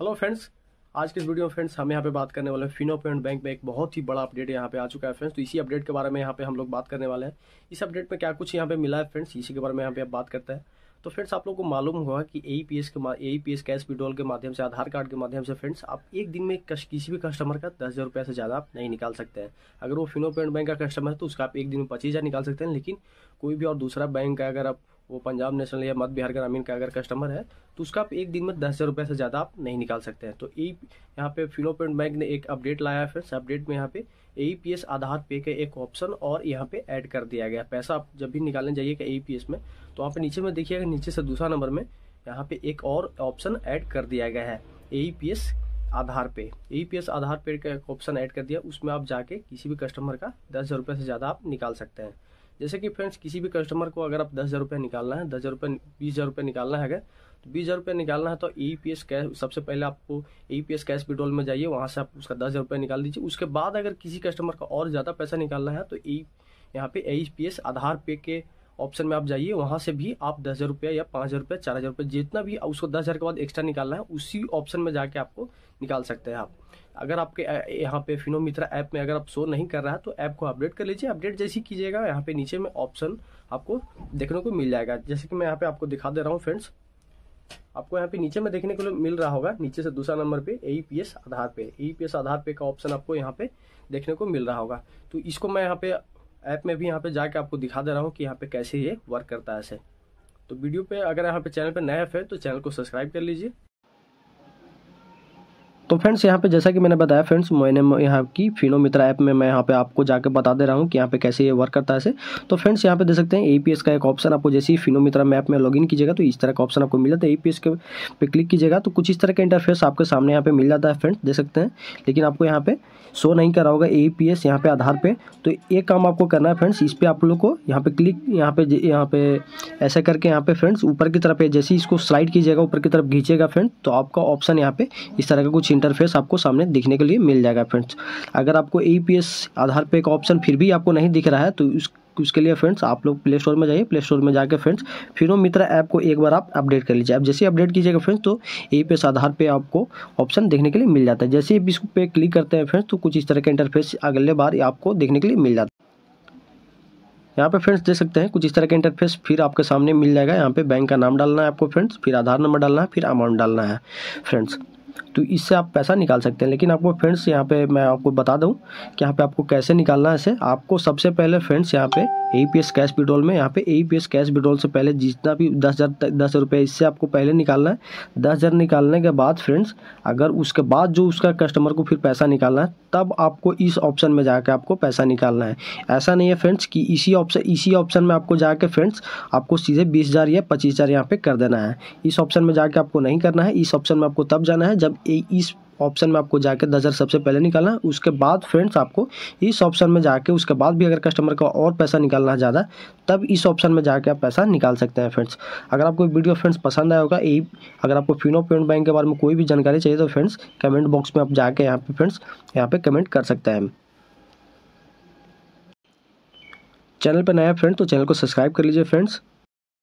hello friends आज के इस वीडियो में फ्रेंड्स हम यहाँ पे बात करने वाले हैं फिनो पेमेंट बैंक में एक बहुत ही बड़ा अपडेट यहाँ पे आ चुका है फ्रेंड्स तो इसी अपडेट के बारे में यहाँ पे हम लोग बात करने वाले हैं इस अपडेट में क्या कुछ यहाँ पे मिला है फ्रेंड्स इसी के बारे में यहाँ पे आप बात करते हैं तो फ्रेंड्स आप लोग को मालूम हुआ कि ए पी एस के ए एस कैश विड्रॉल के माध्यम से आधार कार्ड के माध्यम से फ्रेंड्स आप एक दिन में किसी भी कस्टमर का दस हज़ार रुपये से ज़्यादा आप नहीं निकाल सकते हैं अगर वो फिनो पेमेंट बैंक का कस्टमर है तो उसका आप एक दिन में पच्चीस हज़ार निकाल सकते हैं लेकिन कोई भी और दूसरा बैंक का अगर आप वो पंजाब नेशनल या मध्य बिहार ग्रामीण का अगर कस्टमर है तो उसका आप एक दिन में दस हज़ार रुपये से ज़्यादा आप नहीं निकाल सकते हैं तो ई यहाँ पे फिनो पेंट बैंक ने एक अपडेट लाया है फ्रेंड्स अपडेट में यहाँ पे ए पी एस आधार पे का एक ऑप्शन और यहाँ पे ऐड कर दिया गया पैसा आप जब भी निकालने जाइएगा ए पी एस e में तो पे नीचे में देखिएगा नीचे से दूसरा नंबर में यहाँ पे एक और ऑप्शन ऐड कर दिया गया है ए पी एस आधार पे ई पी एस आधार पे का एक ऑप्शन ऐड कर दिया उसमें आप जाके किसी भी कस्टमर का दस हज़ार रुपये से ज़्यादा आप निकाल सकते हैं जैसे कि फ्रेंड्स किसी भी कस्टमर को अगर आप दस हज़ार रुपये निकालना है दस हज़ार रुपये बीस हज़ार रुपये तो निकालना है तो बीस हज़ार रुपये निकालना है तो ई पी एस कैश सबसे पहले आपको E P S cash withdrawal में जाइए वहाँ से आप उसका दस हज़ार रुपये निकाल दीजिए उसके बाद अगर किसी कस्टमर का और ज़्यादा पैसा निकालना है तो ई e, यहाँ पे ई पी एस आधार पे के ऑप्शन में आप जाइए वहाँ से भी आप दस हज़ार रुपया या पाँच हज़ार रुपया चार हज़ार रुपया जितना भी उसको दस हज़ार के बाद एक्स्ट्रा निकालना है उसी ऑप्शन में जाके आपको निकाल सकते हैं आप अगर आपके यहाँ पे फिनो मित्रा ऐप में अगर आप शो नहीं कर रहा है तो ऐप को अपडेट कर लीजिए अपडेट जैसे ही कीजिएगा यहाँ पे नीचे में ऑप्शन आपको देखने को मिल जाएगा जैसे कि मैं यहाँ पे आपको दिखा दे रहा हूँ फ्रेंड्स आपको यहाँ पे नीचे में देखने को मिल रहा होगा नीचे से दूसरा नंबर पे ए पी एस आधार पे ए पी एस आधार पे का ऑप्शन आपको यहाँ पे देखने को मिल रहा होगा तो इसको मैं यहाँ पे ऐप में भी यहाँ पे जाके आपको दिखा दे रहा हूँ कि यहाँ पे कैसे ये वर्क करता है ऐसे तो वीडियो पे अगर यहाँ पे चैनल पे नया है तो चैनल को सब्सक्राइब कर लीजिए तो फ्रेंड्स यहाँ पे जैसा कि मैंने बताया फ्रेंड्स मैंने यहाँ की फिनो मित्रा ऐप में मैं यहाँ पे आपको जाकर बता दे रहा हूँ कि यहाँ पे कैसे ये वर्क करता है से तो फ्रेंड्स यहाँ पे देख सकते हैं एपीएस का एक ऑप्शन आपको जैसे ही फिनो मित्रा मैप में लॉगिन कीजिएगा तो इस तरह का ऑप्शन आपको मिल जाता है एस के पे क्लिक कीजिएगा तो कुछ इस तरह का इंटरफेस आपके सामने यहाँ पे मिल जाता है फ्रेंड्स देख सकते हैं लेकिन आपको यहाँ पे शो नहीं करा होगा ए पी एस यहाँ पे आधार पे तो एक काम आपको करना है फ्रेंड्स इस पर आप लोग को यहाँ पे क्लिक यहाँ पे यहाँ पे ऐसा करके यहाँ पे फ्रेंड्स ऊपर की तरफ जैसे ही इसको स्लाइड कीजिएगा ऊपर की तरफ घींचेगा फ्रेंड्स तो आपका ऑप्शन यहाँ पे इस तरह का कुछ इंटरफेस आपको सामने दिखने के लिए मिल जाएगा फ्रेंड्स अगर आपको ई आधार पे का ऑप्शन फिर भी आपको नहीं दिख रहा है तो उस उसके लिए फ्रेंड्स आप लोग प्ले स्टोर में जाइए प्ले स्टोर में जाकर फ्रेंड्स फिर मित्र ऐप को एक बार आप अपडेट कर लीजिए आप जैसे अपडेट कीजिएगा फ्रेंड्स तो पी एस आधार पे आपको ऑप्शन देखने के लिए मिल जाता है जैसे ही इस पे क्लिक करते हैं फ्रेंड्स तो कुछ इस तरह का इंटरफेस अगले बार आपको देखने के लिए मिल जाता है यहाँ पे फ्रेंड्स देख सकते हैं कुछ इस तरह का इंटरफेस फिर आपके सामने मिल जाएगा यहाँ पे बैंक का नाम डालना है आपको फ्रेंड्स फिर आधार नंबर डालना है फिर अमाउंट डालना है फ्रेंड्स तो इससे आप पैसा निकाल सकते हैं लेकिन आपको फ्रेंड्स यहाँ पे मैं आपको बता दूँ कि यहाँ पे आपको कैसे निकालना है इसे आपको सबसे पहले फ्रेंड्स यहाँ पे A P S cash withdrawal में यहाँ पे A P S cash withdrawal से पहले जितना भी दस हज़ार दस रुपये इससे आपको पहले निकालना है दस हज़ार निकालने के बाद फ्रेंड्स अगर उसके बाद जो उसका कस्टमर को फिर पैसा निकालना है तब आपको इस ऑप्शन में जाकर आपको पैसा निकालना है ऐसा नहीं है फ्रेंड्स कि इसी ऑप्शन इसी ऑप्शन में आपको जाके फ्रेंड्स आपको सीधे बीस हज़ार या पच्चीस हज़ार यहाँ पे कर देना है इस ऑप्शन में जाके आपको नहीं करना है इस ऑप्शन में आपको तब जाना है जब इस ऑप्शन में आपको जाके दस हज़ार सबसे पहले निकालना है उसके बाद फ्रेंड्स आपको इस ऑप्शन में जाके उसके बाद भी अगर कस्टमर का और पैसा निकालना है ज़्यादा तब इस ऑप्शन में जाके आप पैसा निकाल सकते हैं फ्रेंड्स अगर आपको वीडियो फ्रेंड्स पसंद आया होगा यही अगर आपको फिनो पेमेंट बैंक के बारे में कोई भी जानकारी चाहिए तो फ्रेंड्स कमेंट बॉक्स में आप जाके यहाँ पर फ्रेंड्स यहाँ पर कमेंट कर सकते हैं चैनल पर नया फ्रेंड तो चैनल को सब्सक्राइब कर लीजिए फ्रेंड्स